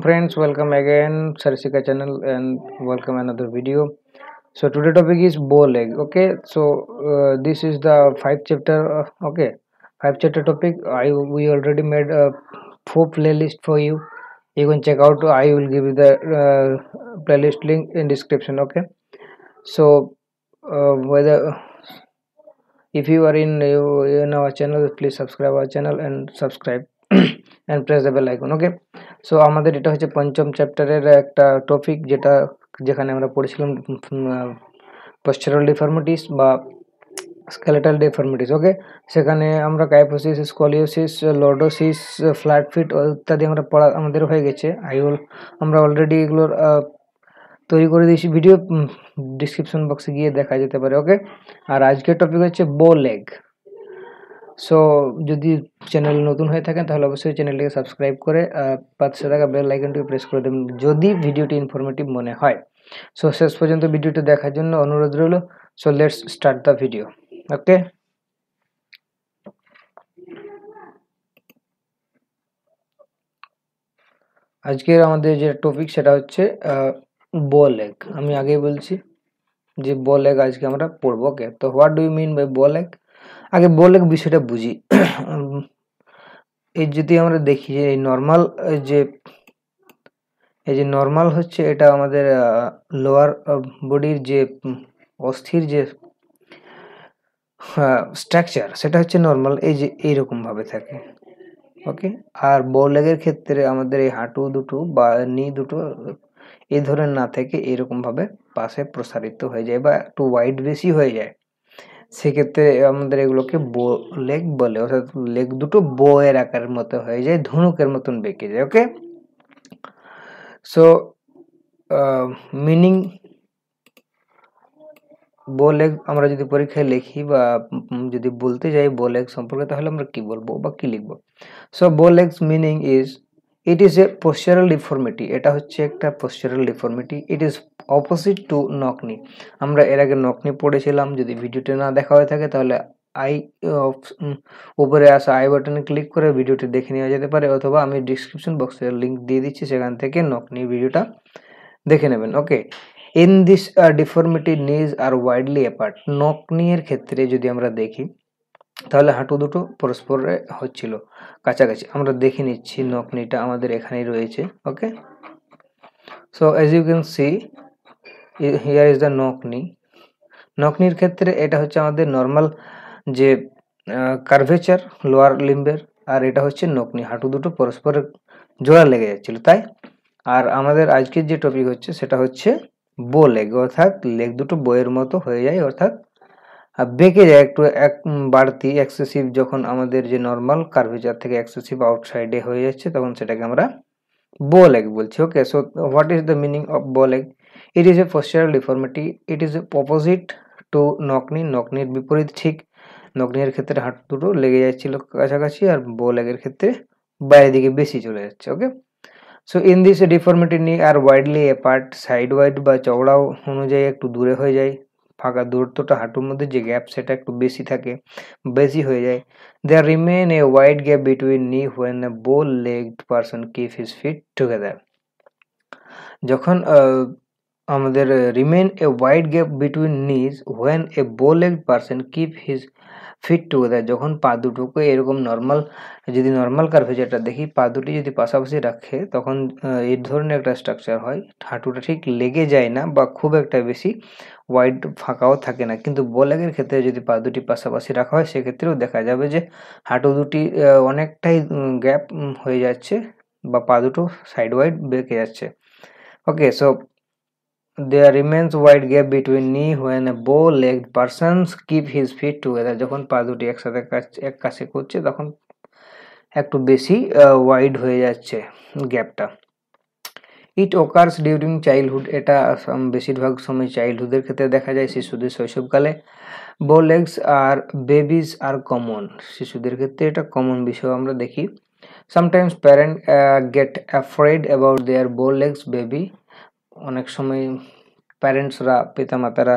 friends welcome again sarisika channel and welcome another video so today topic is bow leg okay so uh, this is the five chapter uh, okay five chapter topic i we already made a four playlist for you you can check out i will give you the uh, playlist link in description okay so uh, whether if you are in in our channel please subscribe our channel and subscribe and press the bell icon okay so আমাদের এটা হচ্ছে পঞ্চম চ্যাপ্টারের একটা topic যেটা যেখানে আমরা পড়েছিলাম পশ্চারাল ডিফর্মিটিস বা স্কেলেটাল ডিফর্মিটিস ওকে সেখানে আমরা kyphosis scoliosis lordosis flat feet ইত্যাদি আমরা পড়া আমাদের হয়ে গেছে আই উল আমরা অলরেডি এগুলোর তৈরি করে দিয়েছি ভিডিও ডিসক্রিপশন বক্সে গিয়ে দেখা যেতে পারে ওকে আর আজকের টপিক হচ্ছে বো লেগ সো যদি চ্যানেল নতুন হয়ে থাকেন তাহলে অবশ্যই চ্যানেলটিকে সাবস্ক্রাইব করে পাঁচশো টাকা বেল আইকনটিকে প্রেস করে দেবেন যদি ভিডিওটি ইনফরমেটিভ মনে হয় সো শেষ পর্যন্ত ভিডিওটি দেখার জন্য অনুরোধ রইল so let's start the video okay আজকের আমাদের যে টপিক সেটা হচ্ছে বল এগ আমি আগেই বলছি যে বল এগ আজকে আমরা পড়বো কে তো what do you mean by bow leg আগে বলে বিষয়টা বুঝি এই যদি আমরা দেখি যে এই নর্মাল যে এই যে নর্মাল হচ্ছে এটা আমাদের লোয়ার বডির যে অস্থির যে স্ট্রাকচার সেটা হচ্ছে নর্মাল এই যে এইরকমভাবে থাকে ওকে আর লেগের ক্ষেত্রে আমাদের এই হাঁটু দুটো বা নি দুটো এই ধরনের না থেকে এরকমভাবে পাশে প্রসারিত হয়ে যায় বা একটু ওয়াইড বেশি হয়ে যায় সেক্ষেত্রে আমাদের এগুলোকে বো লেগ বলে অর্থাৎ লেগ দুটো বয়ের আকারের মতো হয়ে যায় ধনুকের মতন বেঁকে যায় okay so meaning bow leg আমরা যদি পরীক্ষায় লিখি বা যদি বলতে যাই বো সম্পর্কে তাহলে আমরা কি বলবো বা কি লিখবো so bow meaning is it is a postural deformity এটা হচ্ছে একটা postural deformity it is opposite to knock knee আমরা এর আগে নকনি পড়েছিলাম যদি ভিডিওটি না দেখা হয়ে থাকে তাহলে আই উপরে আসা আই বাটনে ক্লিক করে ভিডিওটি দেখে নেওয়া যেতে পারে অথবা আমি ডিসক্রিপশন বক্সে লিঙ্ক দিয়ে দিচ্ছি সেখান থেকে নকনি ভিডিওটা দেখে নেবেন ওকে ইন দিস ডিফর্মিটি নিজ আর ওয়াইডলি অ্যাপার্ট নকনি এর ক্ষেত্রে যদি আমরা দেখি তাহলে হাঁটু দুটো পরস্পরে হচ্ছিল কাছাকাছি আমরা দেখে নিচ্ছি নকনিটা আমাদের এখানেই রয়েছে okay so as you can see here is the knock knee নকনির ক্ষেত্রে এটা হচ্ছে আমাদের নর্মাল যে কার্ভেচার লোয়ার লিম্বের আর এটা হচ্ছে নকনি হাঁটু দুটো পরস্পরের জোড়া লেগে যাচ্ছিল তাই আর আমাদের আজকের যে টপিক হচ্ছে সেটা হচ্ছে বো লেগ অর্থাৎ লেগ দুটো বইয়ের মতো হয়ে যায় অর্থাৎ আর বেঁকে যায় একটু এক বাড়তি এক্সেসিভ যখন আমাদের যে নর্মাল কার্ভেচার থেকে এক্সেসিভ আউটসাইডে হয়ে যাচ্ছে তখন সেটাকে আমরা ball egg বলছি okay so what is the meaning of ball egg it is a postural deformity it is opposite to knock knee নকনির বিপরীত ঠিক নকনির ক্ষেত্রে হাট দুটো লেগে যাচ্ছিল কাছাকাছি আর বল egg ক্ষেত্রে বাইরের দিকে বেশি চলে যাচ্ছে ওকে so in this deformity knee are widely part side wide বা চওড়াও অনুযায়ী একটু দূরে হয়ে যায় ফাঁকা দূরত্বটা হাঁটুর মধ্যে যে গ্যাপ সেটা একটু বেশি থাকে বেশি হয়ে যায় there remain a wide gap between knee when a bow legged person keep his feet together যখন আমাদের remain a wide gap between knees knees a bow leg legged keep his feet together যখন পা দুটোকে এরকম normal যদি normal কার্ভে দেখি পা দুটি যদি পাশাপাশি রাখে তখন এই ধরনের একটা স্ট্রাকচার হয় হাঁটুটা ঠিক লেগে যায় না বা খুব একটা বেশি ওয়াইড ফাঁকাও থাকে না কিন্তু বোলেগের ক্ষেত্রে যদি পা দুটি পাশাপাশি রাখা হয় সেক্ষেত্রেও দেখা যাবে যে হাঁটু দুটি অনেকটাই গ্যাপ হয়ে যাচ্ছে বা পা দুটো সাইড ওয়াইড বেঁকে যাচ্ছে ওকে সো there remains wide gap between knee when a bow-legged person keep his feet together যখন পা দুটি একসাথে এক কাছে করছে তখন একটু বেশি ওয়াইড হয়ে যাচ্ছে গ্যাপটা ইট ওকার্স ডিউরিং চাইল্ডহুড এটা বেশিরভাগ সময় চাইল্ডহুডের ক্ষেত্রে দেখা যায় শিশুদের শৈশবকালে bow legs are babies are common শিশুদের ক্ষেত্রে এটা কমন বিষয় আমরা দেখি sometimes parent get afraid about their bow legs baby অনেক সময় প্যারেন্টসরা পিতামাতারা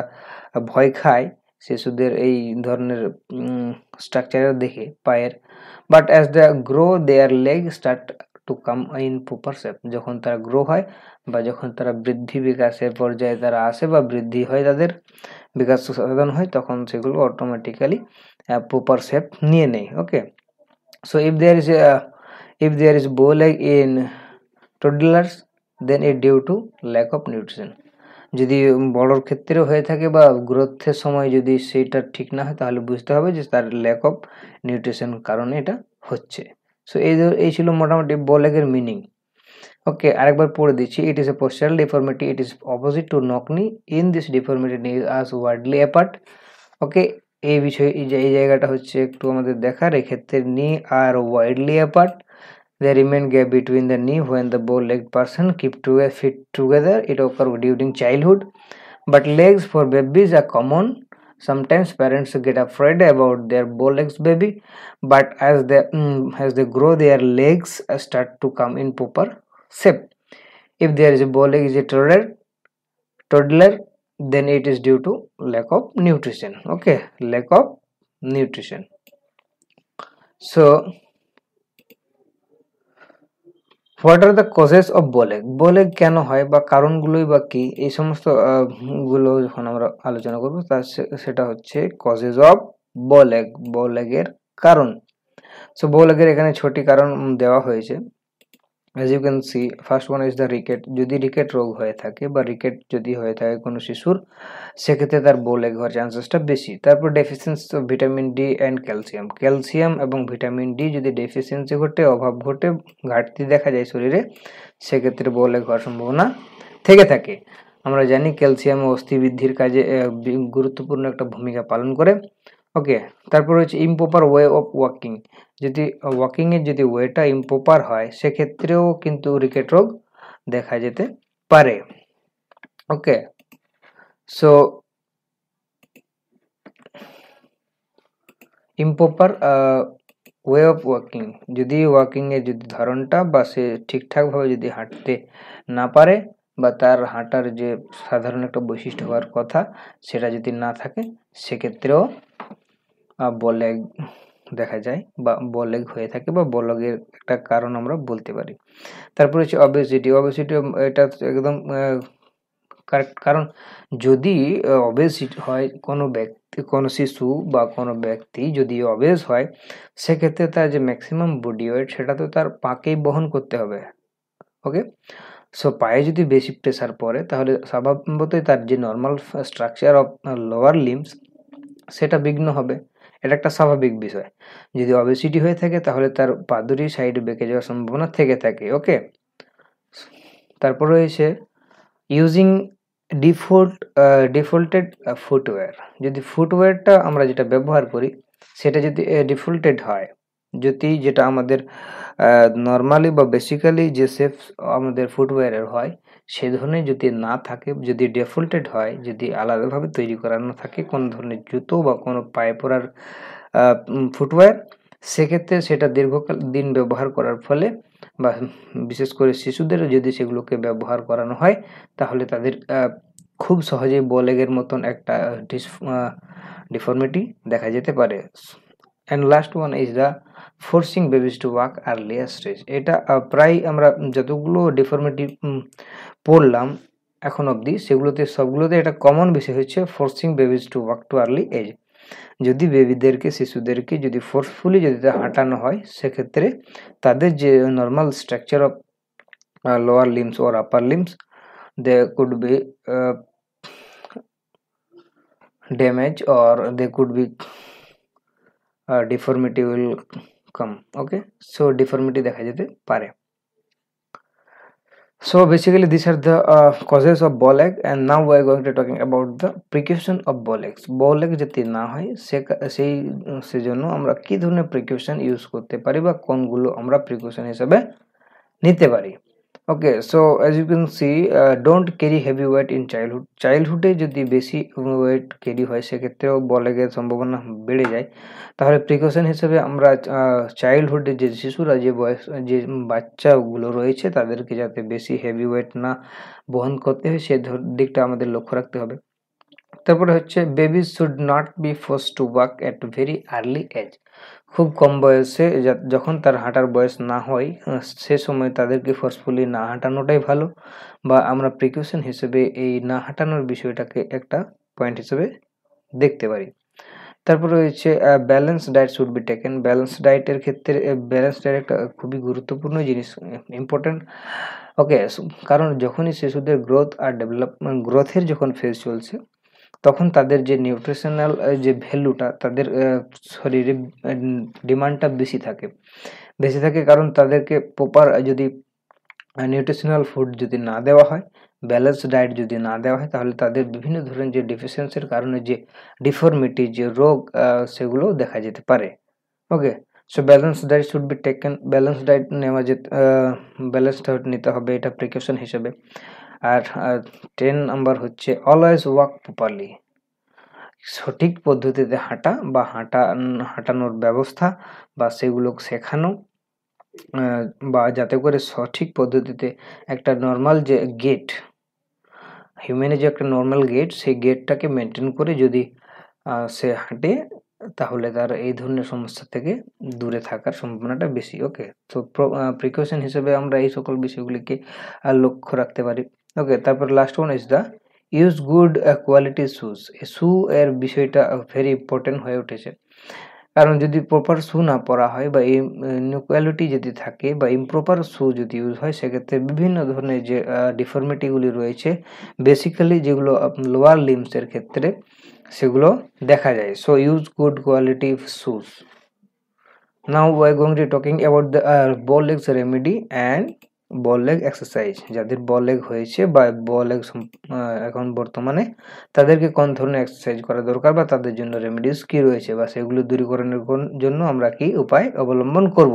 ভয় খায় শিশুদের এই ধরনের স্ট্রাকচার দেখে পায়ের but as the grow their leg start to come in proper shape যখন তারা গ্রো হয় বা যখন তারা বৃদ্ধি বিকাশের পর্যায়ে তারা আসে বা বৃদ্ধি হয় তাদের বিকাশ সাধন হয় তখন সেগুলো অটোমেটিক্যালি প্রপার শেপ নিয়ে নেয় okay so if there is if there is bow leg in toddlers then it due to lack of nutrition যদি বড়োর ক্ষেত্রে হয়ে থাকে বা গ্রোথের সময় যদি সেটা ঠিক না হয় তাহলে বুঝতে হবে যে তার ল্যাক অফ নিউট্রিশন কারণে এটা হচ্ছে সো এই এই ছিল মোটামুটি বলেগের মিনিং ওকে আরেকবার পড়ে দিচ্ছি it is a postal deformity it is opposite to knock knee in this deformity knees are ওয়ার্ডলি apart ওকে এই বিষয়ে এই জায়গাটা হচ্ছে একটু আমাদের দেখার এক্ষেত্রে knee are widely apart They remain gap between the knee when the bow-legged person keep two feet together. It occurs during childhood, but legs for babies are common. Sometimes parents get afraid about their bow-legged baby, but as they mm, as they grow, their legs start to come in proper shape. If there is a bow-leg is a toddler, toddler, then it is due to lack of nutrition. Okay, lack of nutrition. So what are the causes of bow leg bow leg কেন হয় বা কারণগুলোই বা কী এই সমস্ত গুলো যখন আমরা আলোচনা করবো তা সেটা হচ্ছে কজেস অফ বলেগ বলেগের কারণ সো বলেগের এখানে ছটি কারণ দেওয়া হয়েছে as you can see first one is the rickets যদি রিকেট রোগ হয়ে থাকে বা রিকেট যদি হয়ে থাকে কোনো শিশুর সেক্ষেত্রে তার বলে লেগ হওয়ার চান্সেসটা বেশি তারপর deficiency of vitamin D and calcium calcium এবং ভিটামিন ডি যদি ডেফিসিয়েন্সি ঘটে অভাব ঘটে ঘাটতি দেখা যায় শরীরে সেক্ষেত্রে বলে লেগ হওয়ার সম্ভাবনা থেকে থাকে আমরা জানি ক্যালসিয়াম অস্থি বৃদ্ধির কাজে গুরুত্বপূর্ণ একটা ভূমিকা পালন করে ওকে তারপর হচ্ছে ইম্পোপার ওয়ে অফ ওয়াকিং যদি ওয়াকিংয়ের uh, যদি ওয়েটা ইম্পোপার হয় সেক্ষেত্রেও কিন্তু রিকেট রোগ দেখা যেতে পারে okay so improper way of walking যদি ওয়াকিংয়ের যদি ধরনটা বা সে ঠিকঠাকভাবে যদি হাঁটতে না পারে বা তার হাঁটার যে সাধারণ একটা বৈশিষ্ট্য হওয়ার কথা সেটা যদি না থাকে সেক্ষেত্রেও বলেগ দেখা যায় বা বলেগ হয়ে থাকে বা বলগের একটা কারণ আমরা বলতে পারি তারপরে হচ্ছে অবেসিটি অবেসিটি এটা একদম কারণ যদি অবেসিটি হয় কোনো ব্যক্তি কোনো শিশু বা কোনো ব্যক্তি যদি অবেস হয় সেক্ষেত্রে তার যে ম্যাক্সিমাম বডি ওয়েট সেটা তো তার পাকেই বহন করতে হবে ওকে সো পায়ে যদি বেশি প্রেসার পড়ে তাহলে স্বভাবতই তার যে normal structure of lower limbs সেটা বিঘ্ন হবে এটা একটা স্বাভাবিক বিষয় যদি অবেসিটি হয়ে থাকে তাহলে তার পাদুরি সাইড সাইডে বেঁকে যাওয়ার সম্ভাবনা থেকে থাকে ওকে তারপর রয়েছে ইউজিং ডিফল্ট ডিফল্টেড ফুটওয়্যার যদি ফুটওয়্যারটা আমরা যেটা ব্যবহার করি সেটা যদি ডিফল্টেড হয় যদি যেটা আমাদের নর্মালি বা বেসিক্যালি যে সেফ আমাদের ফুটওয়্যারের হয় সে ধরনের যদি না থাকে যদি ডেফল্টেড হয় যদি আলাদাভাবে তৈরি করানো থাকে কোনো ধরনের জুতো বা কোনো পায়ে পরার ফুটওয়্যার সেক্ষেত্রে সেটা দীর্ঘকাল দিন ব্যবহার করার ফলে বা বিশেষ করে শিশুদের যদি সেগুলোকে ব্যবহার করানো হয় তাহলে তাদের খুব সহজেই বলেগের মতন একটা ডিস ডিফর্মিটি দেখা যেতে পারে and last one is the forcing babies to walk earlier stage এটা প্রায় আমরা যতগুলো ডিফর্মেটিভ পড়লাম এখন অবধি সেগুলোতে সবগুলোতে এটা কমন বিষয় হচ্ছে forcing babies to walk too early age যদি বেবিদেরকে শিশুদেরকে যদি ফোর্সফুলি যদি হাঁটানো হয় সেক্ষেত্রে তাদের যে normal structure of lower limbs or upper limbs they could be damage or they could be deformity will come okay so deformity দেখা যেতে পারে so basically these are the uh, causes of ball leg and now we are going to talking about the precaution of ball legs ball leg যাতে না হয় সে সেই সেজন্য আমরা কি ধরনের প্রিকিউশন ইউজ করতে পারি বা কোনগুলো আমরা প্রিকিউশন হিসেবে নিতে পারি okay so as you can see don't carry heavy weight in childhood চাইল্ডহুডে যদি বেশি ওয়েট ক্যারি হয় সেক্ষেত্রেও বলে লেগের সম্ভাবনা বেড়ে যায় তাহলে প্রিকশন হিসেবে আমরা চাইল্ডহুডে যে শিশুরা যে বয়স যে বাচ্চাগুলো রয়েছে তাদেরকে যাতে বেশি হেভি ওয়েট না বহন করতে হয় সে দিকটা আমাদের লক্ষ্য রাখতে হবে তারপরে হচ্ছে baby should not be force to walk at very early age খুব কম বয়সে যখন তার হাঁটার বয়স না হয় সে সময় তাদেরকে ফোর্সফুলি না হাঁটানোটাই ভালো বা আমরা প্রিকিউশন হিসেবে এই না হাঁটানোর বিষয়টাকে একটা পয়েন্ট হিসেবে দেখতে পারি তারপর রয়েছে balance diet should be taken balance ডায়েটের ক্ষেত্রে ব্যালেন্স ডায়েট একটা খুবই গুরুত্বপূর্ণ জিনিস ইম্পর্ট্যান্ট ওকে কারণ যখনই শিশুদের গ্রোথ আর ডেভেলপমেন্ট গ্রোথের যখন ফেজ চলছে তখন তাদের যে নিউট্রিশনাল যে ভ্যালুটা তাদের শরীরে ডিমান্ডটা বেশি থাকে বেশি থাকে কারণ তাদেরকে প্রপার যদি নিউট্রিশনাল ফুড যদি না দেওয়া হয় ব্যালেন্স ডায়েট যদি না দেওয়া হয় তাহলে তাদের বিভিন্ন ধরনের যে ডিফিসিয়েন্সির কারণে যে ডিফর্মিটি যে রোগ সেগুলো দেখা যেতে পারে okay so balance diet should be taken balance diet নেওয়া যেতে ব্যালেন্স ডায়েট নিতে হবে এটা প্রিকশন হিসেবে আর টেন নাম্বার হচ্ছে অলওয়েজ ওয়াক প্রপারলি সঠিক পদ্ধতিতে হাঁটা বা হাঁটা হাঁটানোর ব্যবস্থা বা সেগুলো শেখানো বা যাতে করে সঠিক পদ্ধতিতে একটা নর্মাল যে গেট হিউম্যানের যে একটা নর্মাল গেট সেই গেটটাকে মেনটেন করে যদি সে হাঁটে তাহলে তার এই ধরনের সমস্যা থেকে দূরে থাকার সম্ভাবনাটা বেশি ওকে তো প্রিকশন হিসেবে আমরা এই সকল বিষয়গুলিকে লক্ষ্য রাখতে পারি ওকে তারপর last one is the use good quality shoes shoe এর বিষয়টা ভেরি ইম্পর্টেন্ট হয়ে উঠেছে কারণ যদি প্রপার শু না পরা হয় বা নিউ কোয়ালিটি যদি থাকে বা ইমপ্রপার শু যদি ইউজ হয় সেক্ষেত্রে বিভিন্ন ধরনের যে ডিফর্মিটিগুলি রয়েছে বেসিক্যালি যেগুলো লোয়ার লিমসের ক্ষেত্রে সেগুলো দেখা যায় so use good quality shoes now why going to talking about the legs remedy and bow leg exercise যাদের বল লেগ হয়েছে বা বল লেগ এখন বর্তমানে তাদেরকে কোন ধরনের এক্সারসাইজ করা দরকার বা তাদের জন্য রেমেডিস কি রয়েছে বা সেগুলো দূরীকরণের জন্য আমরা কি উপায় অবলম্বন করব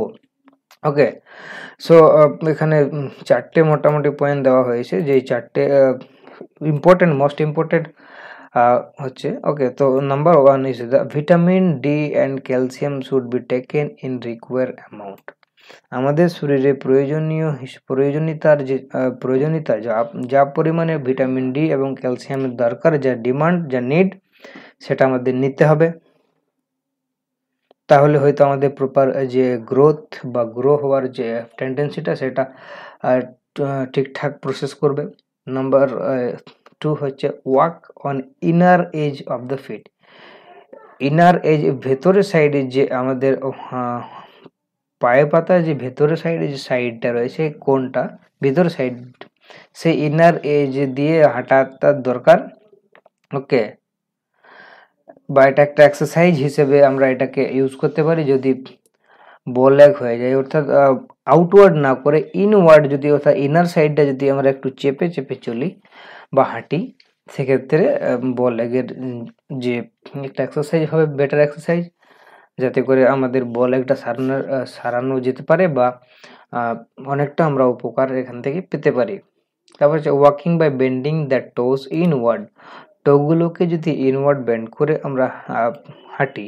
ওকে সো এখানে চারটে মোটামুটি পয়েন্ট দেওয়া হয়েছে যে চারটে ইম্পর্টেন্ট মোস্ট ইম্পর্টেন্ট হচ্ছে ওকে তো number one is the vitamin D and calcium should be taken in require amount আমাদের শরীরে প্রয়োজনীয় প্রয়োজনীয়তার যে প্রয়োজনীয়তা যা যা পরিমাণে ভিটামিন ডি এবং ক্যালসিয়ামের দরকার যা ডিমান্ড যা নিড সেটা আমাদের নিতে হবে তাহলে হয়তো আমাদের প্রপার যে গ্রোথ বা গ্রো হওয়ার যে টেন্ডেন্সিটা সেটা ঠিকঠাক প্রসেস করবে নাম্বার টু হচ্ছে walk on inner edge of the feet inner edge ভেতরের সাইডে যে আমাদের পায়ে পাতার যে ভেতরের সাইডে যে সাইডটা রয়েছে কোনটা ভেতর সাইড সেই ইনার এজ দিয়ে হাঁটাটা দরকার ওকে বা এটা একটা এক্সারসাইজ হিসেবে আমরা এটাকে ইউজ করতে পারি যদি বল এক হয়ে যায় অর্থাৎ আউটওয়ার্ড না করে ইনওয়ার্ড যদি অর্থাৎ ইনার সাইডটা যদি আমরা একটু চেপে চেপে চলি বা হাঁটি সেক্ষেত্রে বল এগের যে একটা এক্সারসাইজ হবে বেটার এক্সারসাইজ যাতে করে আমাদের বল একটা সারানো সারানো যেতে পারে বা অনেকটা আমরা উপকার এখান থেকে পেতে পারি তারপর হচ্ছে walking by bending the toes inward টোগুলোকে যদি ইনওয়ার্ড বেন্ড করে আমরা হাঁটি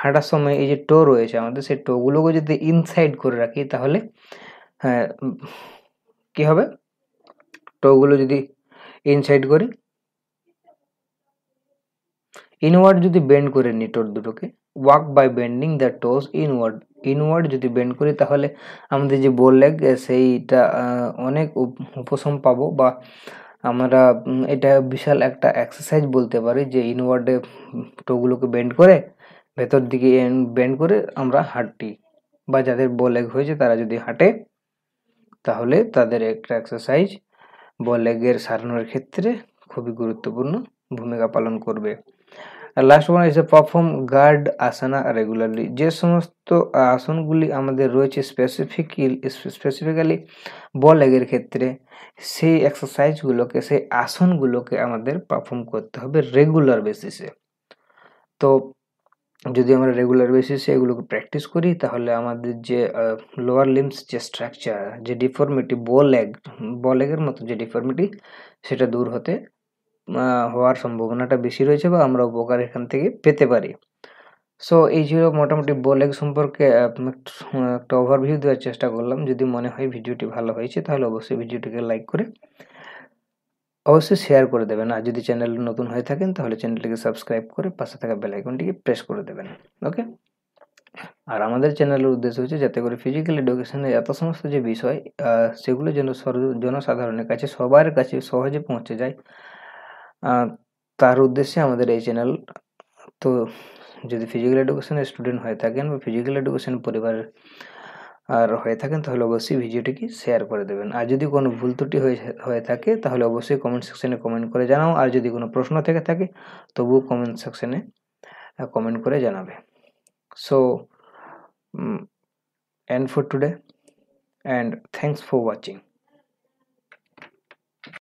হাঁটার সময় এই যে টো রয়েছে আমাদের সেই টোগুলোকে যদি ইনসাইড করে রাখি তাহলে কি হবে টোগুলো যদি ইনসাইড করি ইনওয়ার্ড যদি বেন্ড করে নি টোট দুটোকে walk by bending the toes inward inward যদি বেন্ড করি তাহলে আমাদের যে বোল লেগ সেইটা অনেক উপশম পাবো বা আমরা এটা বিশাল একটা এক্সারসাইজ বলতে পারি যে ইনওয়ার্ডে টোগুলোকে বেন্ড করে ভেতর দিকে বেন্ড করে আমরা হাঁটি বা যাদের বল লেগ হয়েছে তারা যদি হাঁটে তাহলে তাদের একটা এক্সারসাইজ বল লেগের সারানোর ক্ষেত্রে খুবই গুরুত্বপূর্ণ ভূমিকা পালন করবে আর last one is a perform গার্ড আসানা রেগুলারলি যে সমস্ত আসনগুলি আমাদের রয়েছে স্পেসিফিক স্পেসিফিক্যালি বল লেগের ক্ষেত্রে সেই এক্সারসাইজগুলোকে সেই আসনগুলোকে আমাদের পারফর্ম করতে হবে রেগুলার বেসিসে তো যদি আমরা রেগুলার বেসিসে এগুলোকে প্র্যাকটিস করি তাহলে আমাদের যে লোয়ার লিমস যে স্ট্রাকচার যে ডিফর্মিটি বল লেগ বল লেগের মতো যে ডিফর্মিটি সেটা দূর হতে হওয়ার সম্ভাবনাটা বেশি রয়েছে বা আমরা উপকার এখান থেকে পেতে পারি সো এই ছিল মোটামুটি বোলেগ সম্পর্কে একটা ওভারভিউ দেওয়ার চেষ্টা করলাম যদি মনে হয় ভিডিওটি ভালো হয়েছে তাহলে অবশ্যই ভিডিওটিকে লাইক করে অবশ্যই শেয়ার করে দেবেন আর যদি চ্যানেল নতুন হয়ে থাকেন তাহলে চ্যানেলটিকে সাবস্ক্রাইব করে পাশে থাকা বেলাইকনটিকে প্রেস করে দেবেন ওকে আর আমাদের চ্যানেলের উদ্দেশ্য হচ্ছে যাতে করে ফিজিক্যাল এডুকেশনের এত সমস্ত যে বিষয় সেগুলো যেন জনসাধারণের কাছে সবার কাছে সহজে পৌঁছে যায় তার উদ্দেশ্যে আমাদের এই চ্যানেল তো যদি ফিজিক্যাল এডুকেশনের স্টুডেন্ট হয়ে থাকেন বা ফিজিক্যাল এডুকেশন পরিবার আর হয়ে থাকেন তাহলে অবশ্যই ভিডিওটিকে শেয়ার করে দেবেন আর যদি কোনো ভুল ত্রুটি হয়ে থাকে তাহলে অবশ্যই কমেন্ট সেকশনে কমেন্ট করে জানাও আর যদি কোনো প্রশ্ন থেকে থাকে তবুও কমেন্ট সেকশনে কমেন্ট করে জানাবে so end for today and thanks for watching